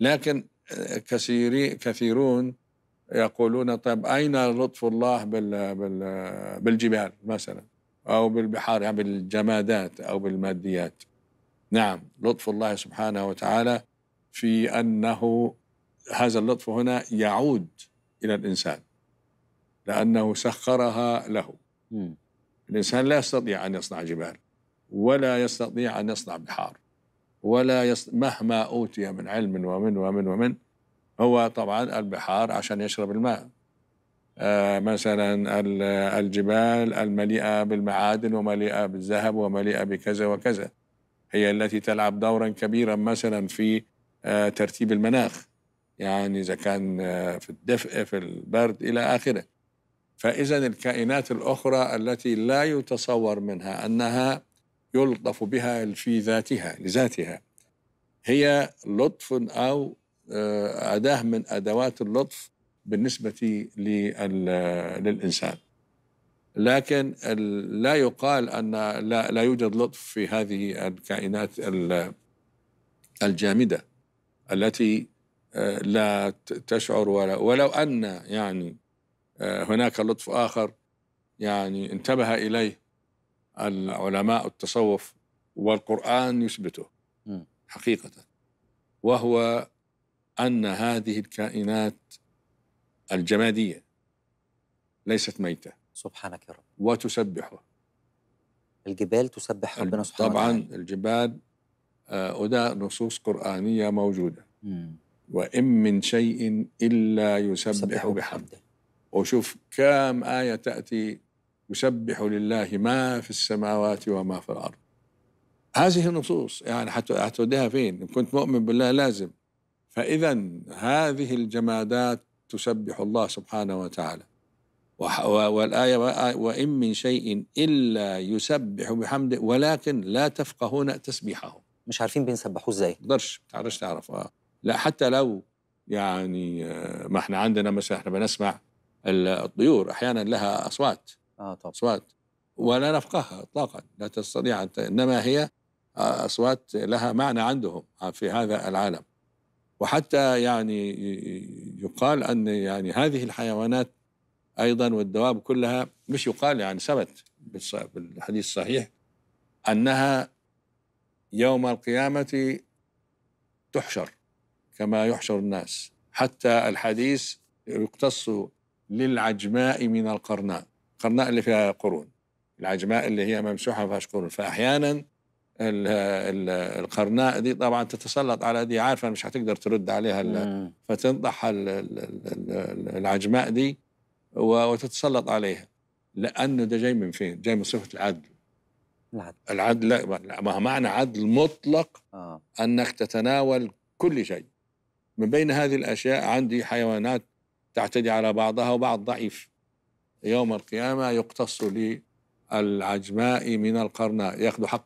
لكن آه، كثيري كثيرون يقولون طيب أين لطف الله بال بال بالجبال مثلا أو بالبحار يعني بالجمادات أو بالماديات نعم لطف الله سبحانه وتعالى في أنه هذا اللطف هنا يعود إلى الإنسان لأنه سخرها له م. الإنسان لا يستطيع أن يصنع جبال ولا يستطيع أن يصنع بحار ولا يص... مهما أوتي من علم ومن ومن ومن هو طبعا البحار عشان يشرب الماء آه مثلا الجبال المليئة بالمعادن ومليئة بالذهب ومليئة بكذا وكذا هي التي تلعب دورا كبيرا مثلا في آه ترتيب المناخ يعني إذا كان آه في الدفء في البرد إلى آخره فإذا الكائنات الأخرى التي لا يتصور منها أنها يلطف بها في ذاتها لذاتها هي لطف أو آه، أداة من أدوات اللطف بالنسبة للإنسان لكن لا يقال أن لا, لا يوجد لطف في هذه الكائنات الجامدة التي آه، لا تشعر ولا ولو أن يعني آه، هناك لطف آخر يعني انتبه إليه علماء التصوف والقرآن يثبته حقيقة وهو أن هذه الكائنات الجمادية ليست ميتة سبحانك يا رب وتسبحه الجبال تسبح ربنا سبحانه طبعا الجبال آه، أداء نصوص قرآنية موجودة وإن من شيء إلا يسبح بحمده وشوف كم آية تأتي يسبح لله ما في السماوات وما في الأرض هذه النصوص يعني حتى حتوديها فين إن كنت مؤمن بالله لازم فإذا هذه الجمادات تسبح الله سبحانه وتعالى والآية آية، وإن من شيء إلا يسبح بحمده ولكن لا تفقهون تسبيحه مش عارفين بينسبحوه ازاي ما تقدرش ما تعرفش تعرف آه. لا حتى لو يعني آه، ما احنا عندنا مثلا احنا بنسمع الطيور احيانا لها اصوات آه، أصوات ولا نفقهها إطلاقا لا تستطيع أن إنما هي آه، أصوات لها معنى عندهم آه، في هذا العالم وحتى يعني يقال أن يعني هذه الحيوانات أيضا والدواب كلها مش يقال يعني ثبت بالحديث الصحيح أنها يوم القيامة تحشر كما يحشر الناس حتى الحديث يقتص للعجماء من القرناء القرناء اللي فيها قرون العجماء اللي هي ممسوحه ما فيهاش قرون فاحيانا القرناء دي طبعا تتسلط على دي عارفه مش هتقدر ترد عليها فتنطح العجماء دي وتتسلط عليها لانه ده جاي من فين؟ جاي من صفه العدل العدل العدل لا ما معنى عدل مطلق آه. انك تتناول كل شيء من بين هذه الاشياء عندي حيوانات تعتدي على بعضها وبعض ضعيف يوم القيامة يقتص للعجماء من القرناء يأخذ حق